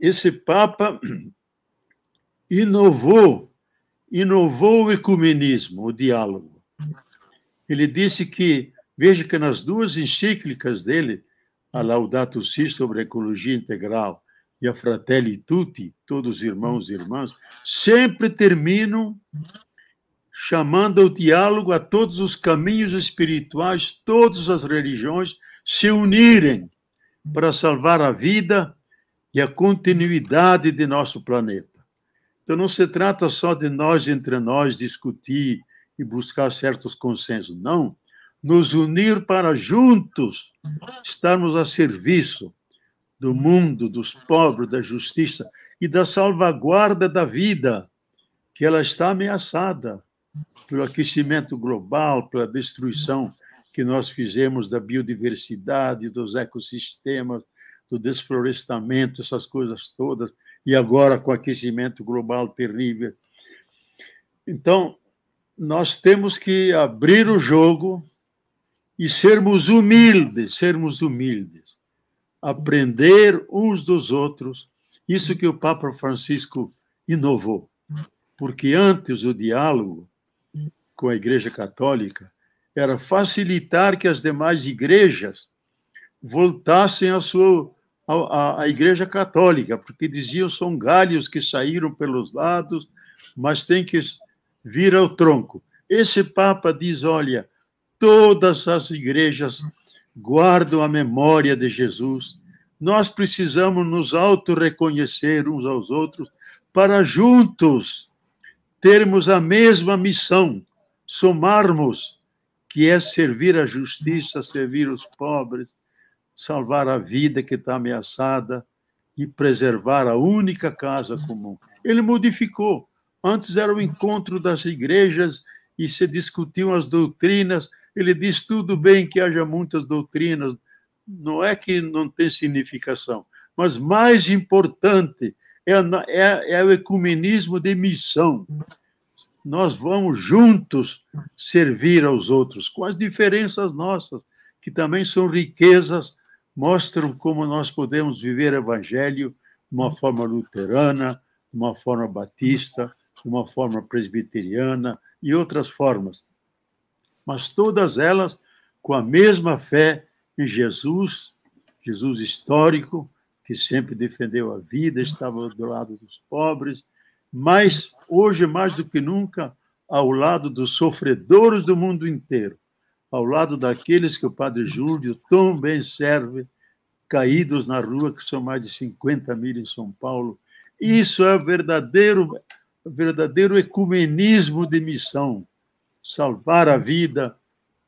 esse Papa inovou, inovou o ecumenismo, o diálogo. Ele disse que, veja que nas duas encíclicas dele, a Laudato Si sobre a ecologia integral e a Fratelli Tutti, todos irmãos e irmãs, sempre terminam chamando ao diálogo a todos os caminhos espirituais, todas as religiões se unirem para salvar a vida e a continuidade de nosso planeta. Então, não se trata só de nós entre nós discutir e buscar certos consensos, não. Nos unir para juntos estarmos a serviço do mundo, dos pobres, da justiça e da salvaguarda da vida, que ela está ameaçada pelo aquecimento global, pela destruição que nós fizemos da biodiversidade, dos ecossistemas, do desflorestamento, essas coisas todas, e agora com o aquecimento global terrível. Então, nós temos que abrir o jogo e sermos humildes, sermos humildes, aprender uns dos outros. Isso que o Papa Francisco inovou, porque antes o diálogo com a Igreja Católica era facilitar que as demais igrejas voltassem ao seu a, a Igreja Católica, porque diziam são galhos que saíram pelos lados, mas tem que vir ao tronco. Esse Papa diz: olha, todas as igrejas guardam a memória de Jesus. Nós precisamos nos auto-reconhecer uns aos outros para juntos termos a mesma missão, somarmos, que é servir a justiça, servir os pobres, salvar a vida que está ameaçada e preservar a única casa comum. Ele modificou. Antes era o encontro das igrejas e se discutiam as doutrinas. Ele diz: tudo bem que haja muitas doutrinas, não é que não tem significação, mas mais importante é, é, é o ecumenismo de missão. Nós vamos juntos servir aos outros, com as diferenças nossas, que também são riquezas mostram como nós podemos viver evangelho de uma hum. forma luterana, de uma forma batista, de uma forma presbiteriana e outras formas. Mas todas elas com a mesma fé em Jesus, Jesus histórico, que sempre defendeu a vida, estava do lado dos pobres, mas hoje, mais do que nunca, ao lado dos sofredores do mundo inteiro ao lado daqueles que o padre Júlio tão bem serve, caídos na rua, que são mais de 50 mil em São Paulo. Isso é verdadeiro, verdadeiro ecumenismo de missão salvar a vida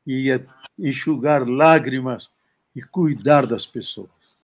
e enxugar lágrimas e cuidar das pessoas.